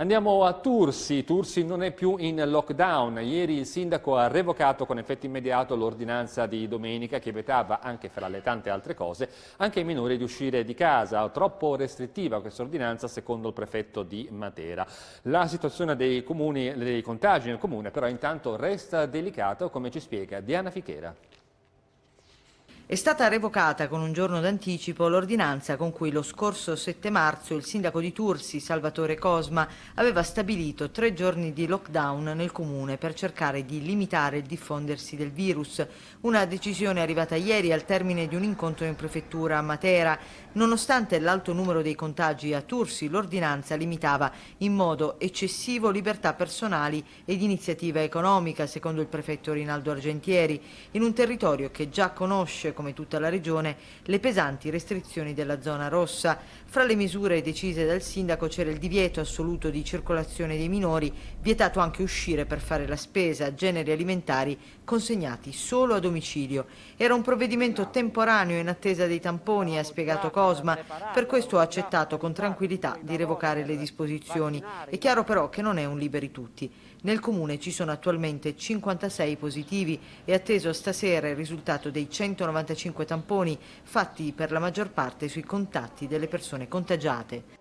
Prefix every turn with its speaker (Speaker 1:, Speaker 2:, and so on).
Speaker 1: Andiamo a Tursi, Tursi non è più in lockdown, ieri il sindaco ha revocato con effetto immediato l'ordinanza di domenica che vietava anche fra le tante altre cose anche ai minori di uscire di casa, troppo restrittiva questa ordinanza secondo il prefetto di Matera. La situazione dei, comuni, dei contagi nel comune però intanto resta delicata come ci spiega Diana Fichera.
Speaker 2: È stata revocata con un giorno d'anticipo l'ordinanza con cui lo scorso 7 marzo il sindaco di Tursi, Salvatore Cosma, aveva stabilito tre giorni di lockdown nel comune per cercare di limitare il diffondersi del virus. Una decisione arrivata ieri al termine di un incontro in prefettura a Matera. Nonostante l'alto numero dei contagi a Tursi, l'ordinanza limitava in modo eccessivo libertà personali ed iniziativa economica, secondo il prefetto Rinaldo Argentieri, in un territorio che già conosce come tutta la regione, le pesanti restrizioni della zona rossa. Fra le misure decise dal sindaco c'era il divieto assoluto di circolazione dei minori, vietato anche uscire per fare la spesa, generi alimentari consegnati solo a domicilio. Era un provvedimento temporaneo in attesa dei tamponi, ha spiegato Cosma, per questo ha accettato con tranquillità di revocare le disposizioni. È chiaro però che non è un liberi tutti. Nel comune ci sono attualmente 56 positivi e atteso stasera il risultato dei 190 45 tamponi fatti per la maggior parte sui contatti delle persone contagiate.